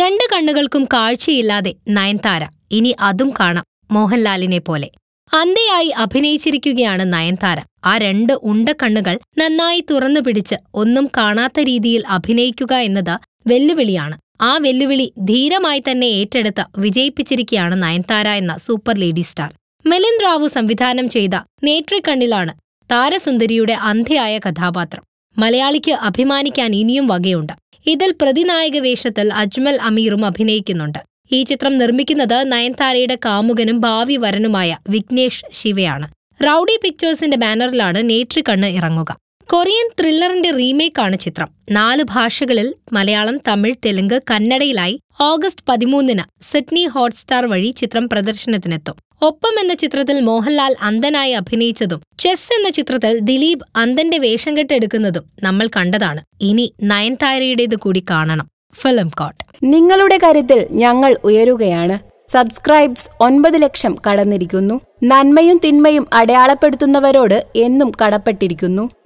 രണ്ട് കണ്ണുകൾക്കും കാഴ്ചയില്ലാതെ നയൻതാര ഇനി അതും കാണാം മോഹൻലാലിനെ പോലെ അന്തയായി അഭിനയിച്ചിരിക്കുകയാണ് നയൻതാര ആ രണ്ട് ഉണ്ടക്കണ്ണുകൾ നന്നായി തുറന്നു പിടിച്ച് ഒന്നും കാണാത്ത രീതിയിൽ അഭിനയിക്കുക എന്നത് വെല്ലുവിളിയാണ് ആ വെല്ലുവിളി ധീരമായി തന്നെ ഏറ്റെടുത്ത് വിജയിപ്പിച്ചിരിക്കുകയാണ് നയൻതാര എന്ന super lady star Milind Rau സംവിധാനം ചെയ്ത നേട്രിക്കണ്ണിലാണ് താരസുന്ദരിയുടെ അന്ധയായ കഥാപാത്രം മലയാളിക്ക് അഭിമാനിക്കാൻ ഇനിയും വകയുണ്ട് ഇതിൽ പ്രതിനായക വേഷത്തിൽ അജ്മൽ അമീറും അഭിനയിക്കുന്നുണ്ട് ഈ ചിത്രം നിർമ്മിക്കുന്നത് നയൻതാരയുടെ കാമുകനും ഭാവി വരനുമായ വിഘ്നേഷ് ശിവയാണ് റൌഡി പിക്ചേഴ്സിന്റെ ബാനറിലാണ് കണ്ണ് ഇറങ്ങുക കൊറിയൻ ത്രില്ലറിന്റെ റീമേക്കാണ് ചിത്രം നാല് ഭാഷകളിൽ മലയാളം തമിഴ് തെലുങ്ക് കന്നഡയിലായി ഓഗസ്റ്റ് പതിമൂന്നിന് സിഡ്നി ഹോട്ട്സ്റ്റാർ വഴി ചിത്രം പ്രദർശനത്തിനെത്തും ഒപ്പം എന്ന ചിത്രത്തിൽ മോഹൻലാൽ അന്ധനായി അഭിനയിച്ചതും ചെസ് എന്ന ചിത്രത്തിൽ ദിലീപ് അന്ധന്റെ വേഷം കെട്ടെടുക്കുന്നതും നമ്മൾ കണ്ടതാണ് ഇനി നയൻതാരയുടേത് കൂടി കാണണം ഫിലിം കോട്ട് നിങ്ങളുടെ കാര്യത്തിൽ ഞങ്ങൾ ഉയരുകയാണ് സബ്സ്ക്രൈബ്സ് ഒൻപത് ലക്ഷം കടന്നിരിക്കുന്നു നന്മയും തിന്മയും അടയാളപ്പെടുത്തുന്നവരോട് എന്നും കടപ്പെട്ടിരിക്കുന്നു